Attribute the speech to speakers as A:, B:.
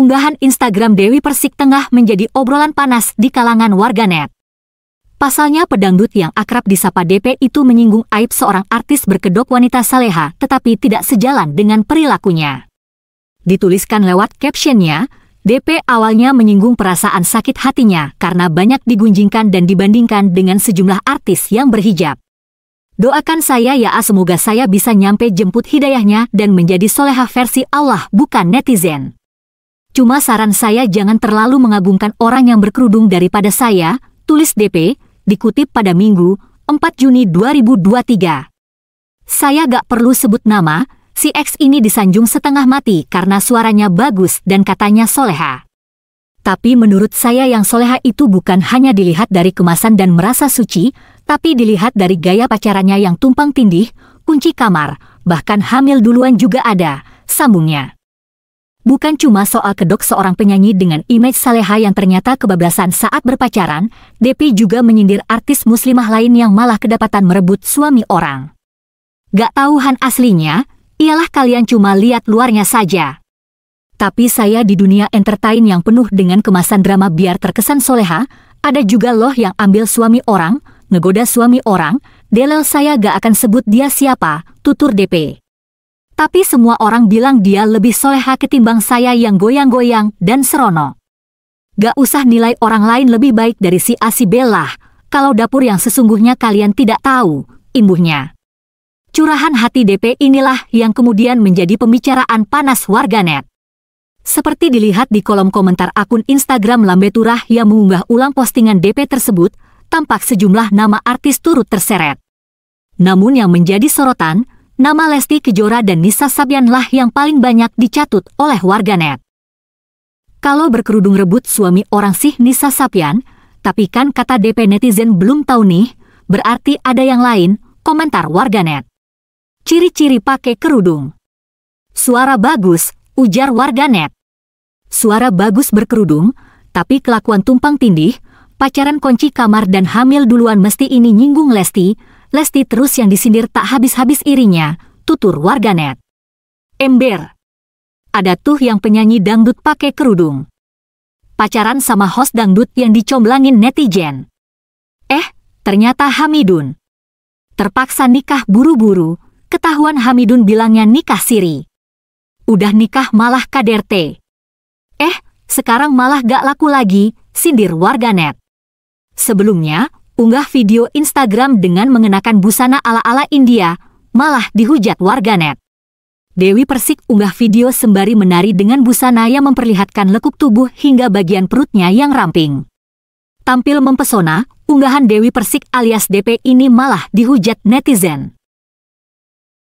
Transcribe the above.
A: unggahan Instagram Dewi Persik tengah menjadi obrolan panas di kalangan warganet. Pasalnya pedangdut yang akrab disapa DP itu menyinggung aib seorang artis berkedok wanita saleha tetapi tidak sejalan dengan perilakunya. Dituliskan lewat captionnya, DP awalnya menyinggung perasaan sakit hatinya karena banyak digunjingkan dan dibandingkan dengan sejumlah artis yang berhijab. Doakan saya ya semoga saya bisa nyampe jemput hidayahnya dan menjadi soleha versi Allah bukan netizen. Cuma saran saya jangan terlalu mengagungkan orang yang berkerudung daripada saya, tulis DP, dikutip pada Minggu, 4 Juni 2023. Saya gak perlu sebut nama, si X ini disanjung setengah mati karena suaranya bagus dan katanya soleha. Tapi menurut saya yang soleha itu bukan hanya dilihat dari kemasan dan merasa suci, tapi dilihat dari gaya pacarannya yang tumpang tindih, kunci kamar, bahkan hamil duluan juga ada, sambungnya. Bukan cuma soal kedok seorang penyanyi dengan image saleha yang ternyata kebablasan saat berpacaran, Depi juga menyindir artis muslimah lain yang malah kedapatan merebut suami orang. Gak tahuhan aslinya, ialah kalian cuma lihat luarnya saja. Tapi saya di dunia entertain yang penuh dengan kemasan drama biar terkesan soleha, ada juga loh yang ambil suami orang, ngegoda suami orang, delel saya gak akan sebut dia siapa, tutur DP tapi semua orang bilang dia lebih soleha ketimbang saya yang goyang-goyang dan serono. Gak usah nilai orang lain lebih baik dari si Asibella, kalau dapur yang sesungguhnya kalian tidak tahu, imbuhnya. Curahan hati DP inilah yang kemudian menjadi pembicaraan panas warganet. Seperti dilihat di kolom komentar akun Instagram Lambeturah yang mengunggah ulang postingan DP tersebut, tampak sejumlah nama artis turut terseret. Namun yang menjadi sorotan, nama Lesti Kejora dan Nisa Sabianlah yang paling banyak dicatut oleh warganet. Kalau berkerudung rebut suami orang sih Nisa sabian, tapi kan kata DP netizen belum tahu nih, berarti ada yang lain, komentar warganet. Ciri-ciri pakai kerudung. Suara bagus, ujar warganet. Suara bagus berkerudung, tapi kelakuan tumpang tindih, pacaran kunci kamar dan hamil duluan mesti ini nyinggung Lesti, Lesti terus yang disindir tak habis-habis irinya, tutur warganet. Ember. Ada tuh yang penyanyi dangdut pakai kerudung. Pacaran sama host dangdut yang dicomblangin netizen. Eh, ternyata Hamidun. Terpaksa nikah buru-buru, ketahuan Hamidun bilangnya nikah siri. Udah nikah malah KDRT. Eh, sekarang malah gak laku lagi, sindir warganet. Sebelumnya, unggah video Instagram dengan mengenakan busana ala-ala India, malah dihujat warganet. Dewi Persik unggah video sembari menari dengan busana yang memperlihatkan lekuk tubuh hingga bagian perutnya yang ramping. Tampil mempesona, unggahan Dewi Persik alias DP ini malah dihujat netizen.